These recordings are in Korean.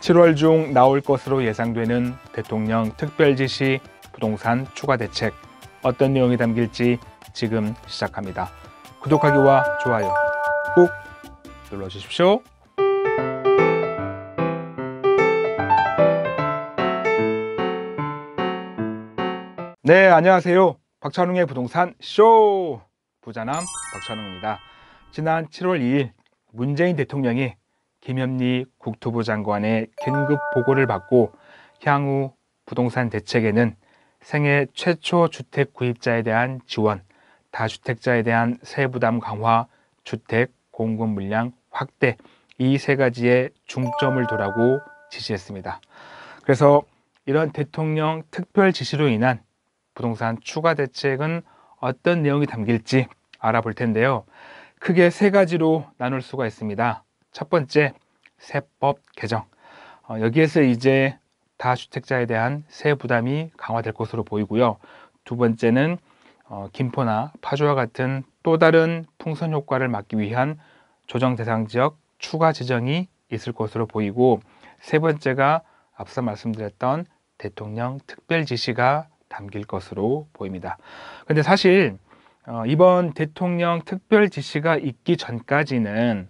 7월 중 나올 것으로 예상되는 대통령 특별지시 부동산 추가 대책 어떤 내용이 담길지 지금 시작합니다. 구독하기와 좋아요 꼭 눌러주십시오. 네, 안녕하세요. 박찬웅의 부동산 쇼! 부자남 박찬웅입니다. 지난 7월 2일 문재인 대통령이 김현미 국토부 장관의 긴급 보고를 받고 향후 부동산 대책에는 생애 최초 주택 구입자에 대한 지원, 다주택자에 대한 세부담 강화, 주택 공급 물량 확대 이 세 가지에 중점을 두라고 지시했습니다. 그래서 이런 대통령 특별 지시로 인한 부동산 추가 대책은 어떤 내용이 담길지 알아볼 텐데요. 크게 세 가지로 나눌 수가 있습니다. 첫 번째, 세법 개정. 어, 여기에서 이제 다주택자에 대한 세 부담이 강화될 것으로 보이고요. 두 번째는 어, 김포나 파주와 같은 또 다른 풍선 효과를 막기 위한 조정 대상 지역 추가 지정이 있을 것으로 보이고 세 번째가 앞서 말씀드렸던 대통령 특별 지시가 담길 것으로 보입니다. 근데 사실 어, 이번 대통령 특별 지시가 있기 전까지는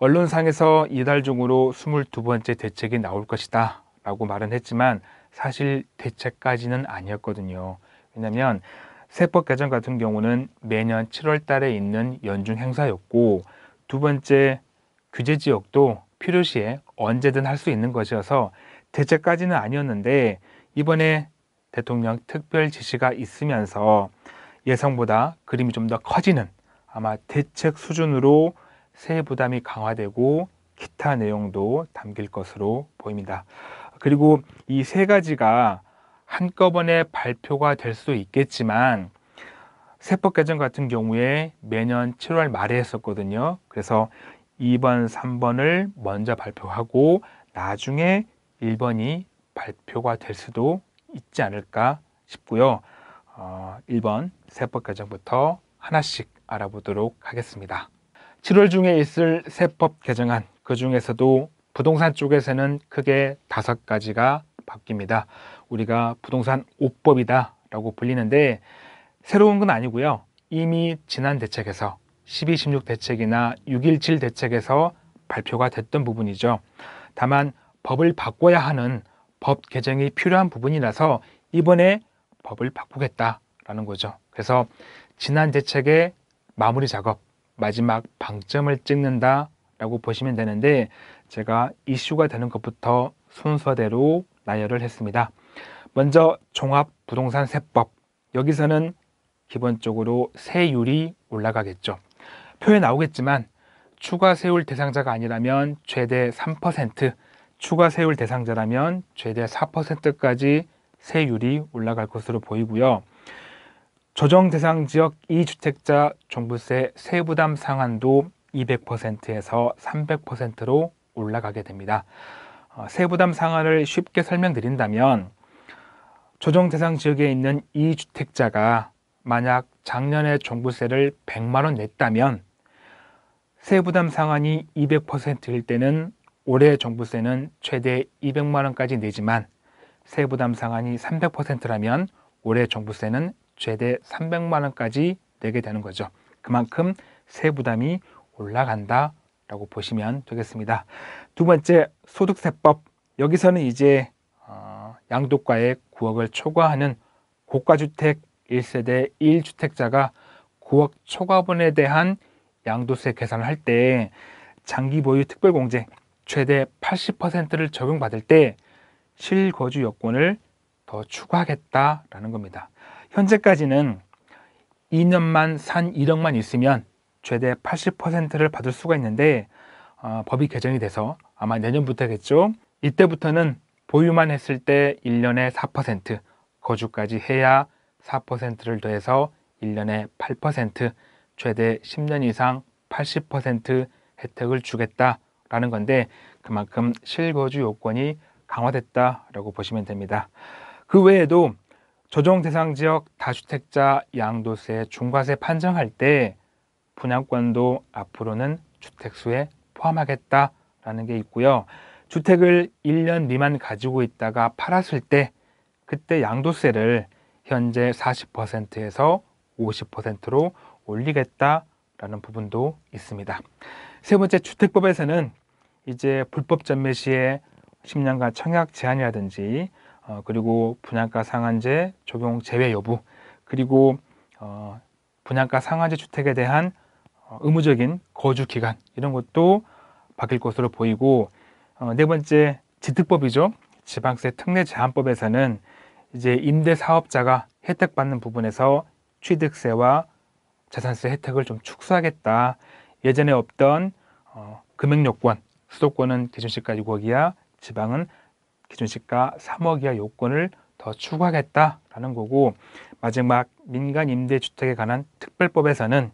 언론상에서 이달 중으로 22번째 대책이 나올 것이다 라고 말은 했지만 사실 대책까지는 아니었거든요. 왜냐하면 세법 개정 같은 경우는 매년 7월 달에 있는 연중 행사였고 두 번째 규제 지역도 필요시에 언제든 할 수 있는 것이어서 대책까지는 아니었는데 이번에 대통령 특별 지시가 있으면서 예상보다 그림이 좀 더 커지는 아마 대책 수준으로 세해 부담이 강화되고 기타 내용도 담길 것으로 보입니다. 그리고 이 세 가지가 한꺼번에 발표가 될 수도 있겠지만 세법 개정 같은 경우에 매년 7월 말에 했었거든요. 그래서 2번, 3번을 먼저 발표하고 나중에 1번이 발표가 될 수도 있지 않을까 싶고요. 어, 1번 세법 개정부터 하나씩 알아보도록 하겠습니다. 7월 중에 있을 세법 개정안 그 중에서도 부동산 쪽에서는 크게 다섯 가지가 바뀝니다. 우리가 부동산 5법이다 라고 불리는데 새로운 건 아니고요. 이미 지난 대책에서 1216 대책이나 617 대책에서 발표가 됐던 부분이죠. 다만 법을 바꿔야 하는 법 개정이 필요한 부분이라서 이번에 법을 바꾸겠다라는 거죠. 그래서 지난 대책의 마무리 작업 마지막 방점을 찍는다 라고 보시면 되는데 제가 이슈가 되는 것부터 순서대로 나열을 했습니다. 먼저 종합부동산세법 여기서는 기본적으로 세율이 올라가겠죠. 표에 나오겠지만 추가 세율 대상자가 아니라면 최대 3%, 추가 세율 대상자라면 최대 4%까지 세율이 올라갈 것으로 보이고요. 조정 대상 지역 이주택자 종부세 세부담 상한도 200%에서 300%로 올라가게 됩니다. 어, 세부담 상한을 쉽게 설명드린다면 조정 대상 지역에 있는 이주택자가 만약 작년에 종부세를 100만 원 냈다면 세부담 상한이 200%일 때는 올해 종부세는 최대 200만 원까지 내지만 세부담 상한이 300%라면 올해 종부세는 최대 300만 원까지 내게 되는 거죠. 그만큼 세 부담이 올라간다라고 보시면 되겠습니다. 두 번째 소득세법 여기서는 이제 어, 양도가의 9억을 초과하는 고가주택 1세대 1주택자가 9억 초과분에 대한 양도세 계산을 할 때 장기 보유 특별공제 최대 80%를 적용받을 때 실거주 여권을더 추가하겠다라는 겁니다. 현재까지는 2년만 산 1억만 있으면 최대 80%를 받을 수가 있는데 어, 법이 개정이 돼서 아마 내년부터겠죠. 이때부터는 보유만 했을 때 1년에 4%, 거주까지 해야 4%를 더해서 1년에 8%, 최대 10년 이상 80% 혜택을 주겠다라는 건데 그만큼 실거주 요건이 강화됐다라고 보시면 됩니다. 그 외에도 조정 대상 지역 다주택자 양도세 중과세 판정할 때 분양권도 앞으로는 주택수에 포함하겠다라는 게 있고요. 주택을 1년 미만 가지고 있다가 팔았을 때 그때 양도세를 현재 40%에서 50%로 올리겠다라는 부분도 있습니다. 세 번째 주택법에서는 이제 불법 전매 시에 10년간 청약 제한이라든지 어, 그리고 분양가 상한제 적용 제외 여부, 그리고 어, 분양가 상한제 주택에 대한 어, 의무적인 거주 기간 이런 것도 바뀔 것으로 보이고 어, 네 번째 지특법이죠. 지방세 특례 제한법에서는 이제 임대 사업자가 혜택 받는 부분에서 취득세와 재산세 혜택을 좀 축소하겠다. 예전에 없던 어, 금액 요건 수도권은 기준시가 6억이야, 지방은 기준 시가 3억 이하 요건을 더 추가하겠다라는 거고 마지막 민간 임대주택에 관한 특별법에서는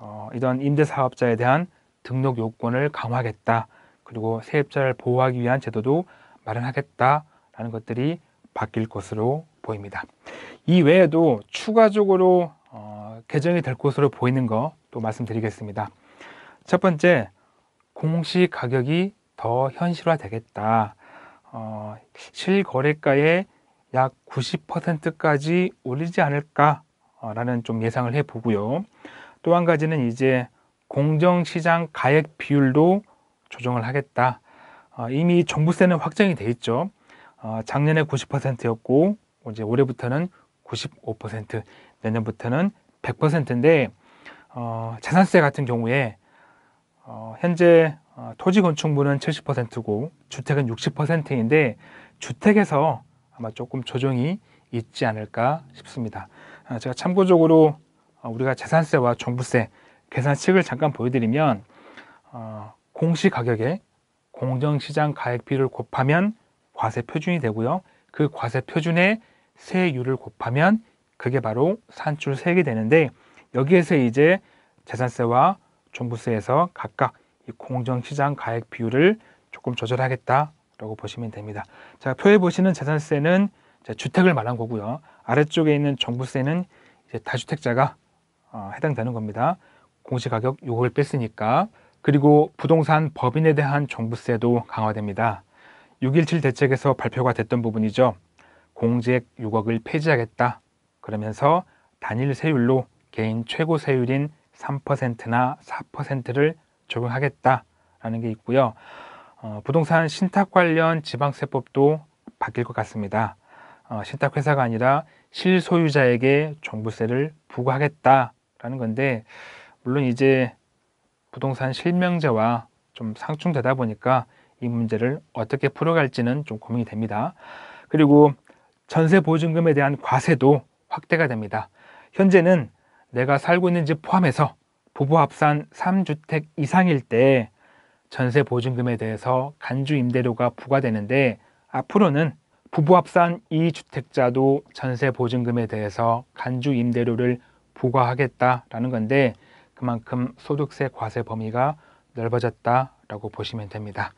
어, 이런 임대사업자에 대한 등록 요건을 강화하겠다 그리고 세입자를 보호하기 위한 제도도 마련하겠다라는 것들이 바뀔 것으로 보입니다. 이 외에도 추가적으로 어, 개정이 될 것으로 보이는 거 또 말씀드리겠습니다. 첫 번째, 공시 가격이 더 현실화되겠다. 어, 실거래가의 약 90%까지 올리지 않을까라는 어, 좀 예상을 해보고요. 또 한 가지는 이제 공정시장 가액 비율도 조정을 하겠다. 어, 이미 종부세는 확정이 돼 있죠. 어, 작년에 90%였고 이제 올해부터는 95%, 내년부터는 100%인데 어, 재산세 같은 경우에 어, 현재 어, 토지 건축물은 70%고 주택은 60%인데 주택에서 아마 조금 조정이 있지 않을까 싶습니다. 어, 제가 참고적으로 어, 우리가 재산세와 종부세 계산식을 잠깐 보여드리면 공시가격에 공정시장 가액비를 곱하면 과세 표준이 되고요. 그 과세 표준에 세율을 곱하면 그게 바로 산출세액이 되는데 여기에서 이제 재산세와 종부세에서 각각 이 공정시장 가액 비율을 조금 조절하겠다라고 보시면 됩니다. 자, 표에 보시는 재산세는 주택을 말한 거고요. 아래쪽에 있는 정부세는 이제 다주택자가 어, 해당되는 겁니다. 공시가격 요걸 뺐으니까. 그리고 부동산 법인에 대한 정부세도 강화됩니다. 6.17 대책에서 발표가 됐던 부분이죠. 공직 6억을 폐지하겠다. 그러면서 단일 세율로 개인 최고 세율인 3%나 4%를 적용하겠다라는 게 있고요. 어, 부동산 신탁 관련 지방세법도 바뀔 것 같습니다. 어, 신탁 회사가 아니라 실소유자에게 종부세를 부과하겠다라는 건데 물론 이제 부동산 실명제와 좀 상충되다 보니까 이 문제를 어떻게 풀어갈지는 좀 고민이 됩니다. 그리고 전세 보증금에 대한 과세도 확대가 됩니다. 현재는 내가 살고 있는 집 포함해서 부부 합산 3주택 이상일 때 전세 보증금에 대해서 간주 임대료가 부과되는데 앞으로는 부부 합산 2주택자도 전세 보증금에 대해서 간주 임대료를 부과하겠다라는 건데 그만큼 소득세 과세 범위가 넓어졌다라고 보시면 됩니다.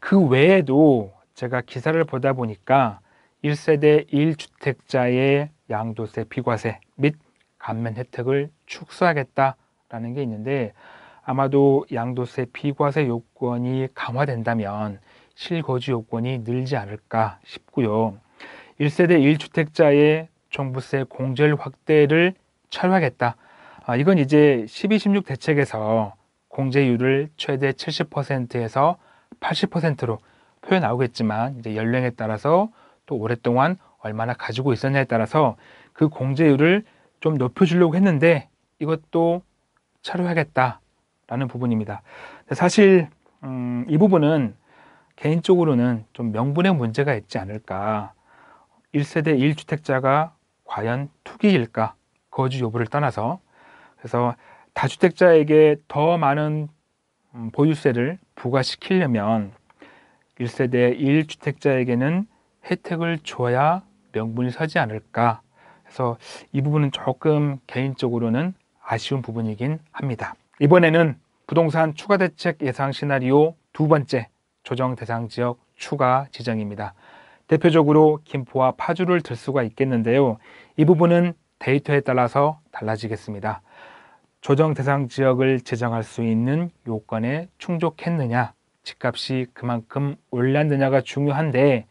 그 외에도 제가 기사를 보다 보니까 1세대 1주택자의 양도세 비과세 및 감면 혜택을 축소하겠다 라는 게 있는데 아마도 양도세 비과세 요건이 강화된다면 실거주 요건이 늘지 않을까 싶고요. 1세대 1주택자의 종부세 공절 확대를 철회하겠다. 아, 이건 이제 12, 16 대책에서 공제율을 최대 70%에서 80%로 표현 나오겠지만 이제 연령에 따라서 또 오랫동안 얼마나 가지고 있었냐에 따라서 그 공제율을 좀 높여주려고 했는데 이것도 차려야겠다라는 부분입니다. 사실 음, 이 부분은 개인적으로는 좀 명분의 문제가 있지 않을까. 1세대 1주택자가 과연 투기일까? 거주 여부를 떠나서. 그래서 다주택자에게 더 많은 음, 보유세를 부과시키려면 1세대 1주택자에게는 혜택을 줘야 명분이 서지 않을까. 그래서 이 부분은 조금 개인적으로는 아쉬운 부분이긴 합니다. 이번에는 부동산 추가 대책 예상 시나리오 두 번째 조정 대상 지역 추가 지정입니다. 대표적으로 김포와 파주를 들 수가 있겠는데요. 이 부분은 데이터에 따라서 달라지겠습니다. 조정 대상 지역을 지정할 수 있는 요건에 충족했느냐, 집값이 그만큼 올랐느냐가 중요한데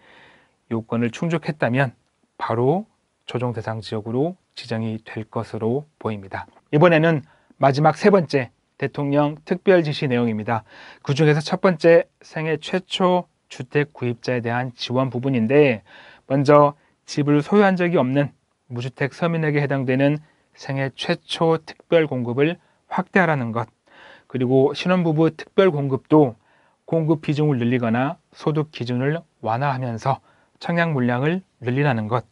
요건을 충족했다면 바로 조정 대상 지역으로 지정이 될 것으로 보입니다. 이번에는 마지막 세 번째 대통령 특별 지시 내용입니다. 그 중에서 첫 번째 생애 최초 주택 구입자에 대한 지원 부분인데 먼저 집을 소유한 적이 없는 무주택 서민에게 해당되는 생애 최초 특별 공급을 확대하라는 것 그리고 신혼부부 특별 공급도 공급 비중을 늘리거나 소득 기준을 완화하면서 청약 물량을 늘리라는 것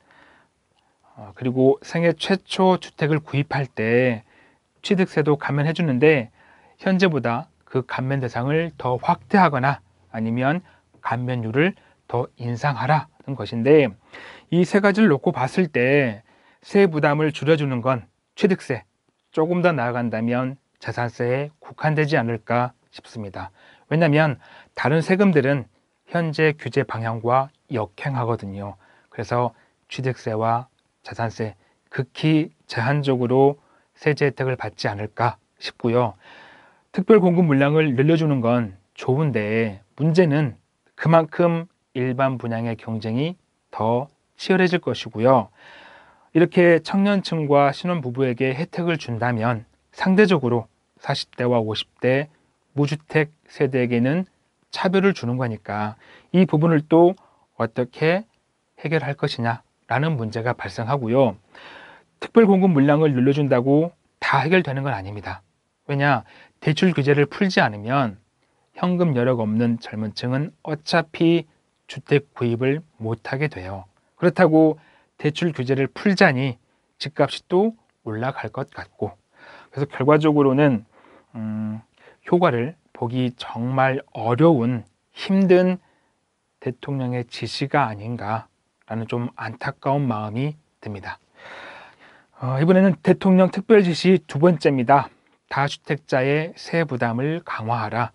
어, 그리고 생애 최초 주택을 구입할 때 취득세도 감면해 주는데 현재보다 그 감면 대상을 더 확대하거나 아니면 감면율을 더 인상하라는 것인데 이 세 가지를 놓고 봤을 때 세 부담을 줄여주는 건 취득세 조금 더 나아간다면 재산세에 국한되지 않을까 싶습니다. 왜냐하면 다른 세금들은 현재 규제 방향과 역행하거든요. 그래서 취득세와 재산세 극히 제한적으로 세제 혜택을 받지 않을까 싶고요. 특별 공급 물량을 늘려주는 건 좋은데 문제는 그만큼 일반 분양의 경쟁이 더 치열해질 것이고요. 이렇게 청년층과 신혼부부에게 혜택을 준다면 상대적으로 40대와 50대 무주택 세대에게는 차별을 주는 거니까 이 부분을 또 어떻게 해결할 것이냐라는 문제가 발생하고요. 특별 공급 물량을 늘려준다고 다 해결되는 건 아닙니다. 왜냐, 대출 규제를 풀지 않으면 현금 여력 없는 젊은 층은 어차피 주택 구입을 못하게 돼요. 그렇다고 대출 규제를 풀자니 집값이 또 올라갈 것 같고 그래서 결과적으로는 음, 효과를 보기 정말 어려운 힘든 대통령의 지시가 아닌가라는 좀 안타까운 마음이 듭니다. 어, 이번에는 대통령 특별 지시 두 번째입니다. 다주택자의 세 부담을 강화하라.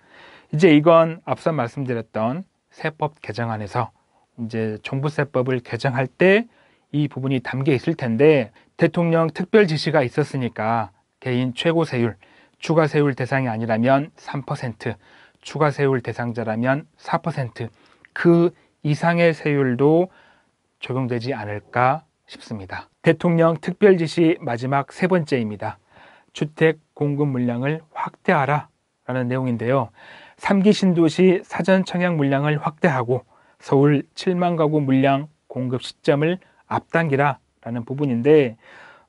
이제 이건 앞서 말씀드렸던 세법 개정안에서 이제 종부세법을 개정할 때 이 부분이 담겨 있을 텐데 대통령 특별 지시가 있었으니까 개인 최고 세율, 추가 세율 대상이 아니라면 3%, 추가 세율 대상자라면 4%그 이상의 세율도 적용되지 않을까 싶습니다. 대통령 특별지시 마지막 세 번째입니다. 주택 공급 물량을 확대하라 라는 내용인데요. 3기 신도시 사전 청약 물량을 확대하고 서울 7만 가구 물량 공급 시점을 앞당기라 라는 부분인데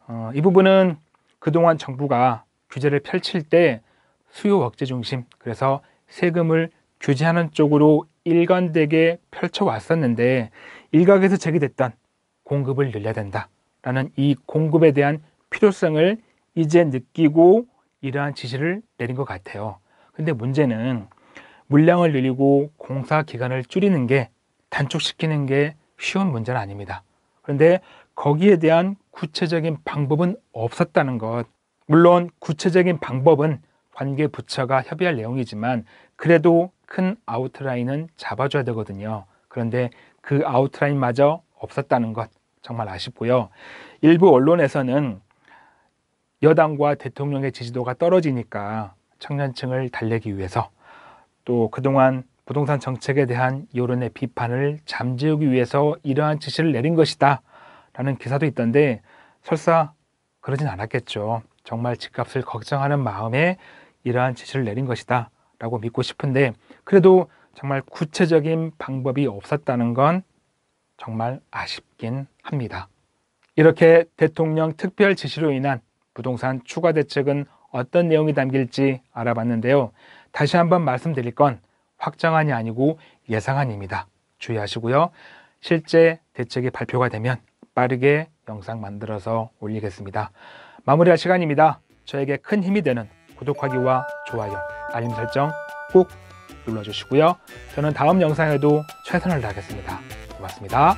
어, 이 부분은 그동안 정부가 규제를 펼칠 때 수요 억제 중심 그래서 세금을 규제하는 쪽으로 일관되게 펼쳐왔었는데 일각에서 제기됐던 공급을 늘려야 된다 나는이 공급에 대한 필요성을 이제 느끼고 이러한 지시를 내린 것 같아요. 근데 문제는 물량을 늘리고 공사 기간을 줄이는 게 단축시키는 게 쉬운 문제는 아닙니다. 그런데 거기에 대한 구체적인 방법은 없었다는 것. 물론 구체적인 방법은 관계 부처가 협의할 내용이지만 그래도 큰 아웃라인은 잡아줘야 되거든요. 그런데 그 아웃라인마저 없었다는 것. 정말 아쉽고요. 일부 언론에서는 여당과 대통령의 지지도가 떨어지니까 청년층을 달래기 위해서 또 그동안 부동산 정책에 대한 여론의 비판을 잠재우기 위해서 이러한 지시를 내린 것이다 라는 기사도 있던데 설사 그러진 않았겠죠. 정말 집값을 걱정하는 마음에 이러한 지시를 내린 것이다 라고 믿고 싶은데 그래도 정말 구체적인 방법이 없었다는 건 정말 아쉽긴 합니다. 이렇게 대통령 특별 지시로 인한 부동산 추가 대책은 어떤 내용이 담길지 알아봤는데요. 다시 한번 말씀드릴 건 확정안이 아니고 예상안입니다. 주의하시고요. 실제 대책이 발표가 되면 빠르게 영상 만들어서 올리겠습니다. 마무리할 시간입니다. 저에게 큰 힘이 되는 구독하기와 좋아요, 알림 설정 꼭 눌러주시고요. 저는 다음 영상에도 최선을 다하겠습니다. 고맙습니다.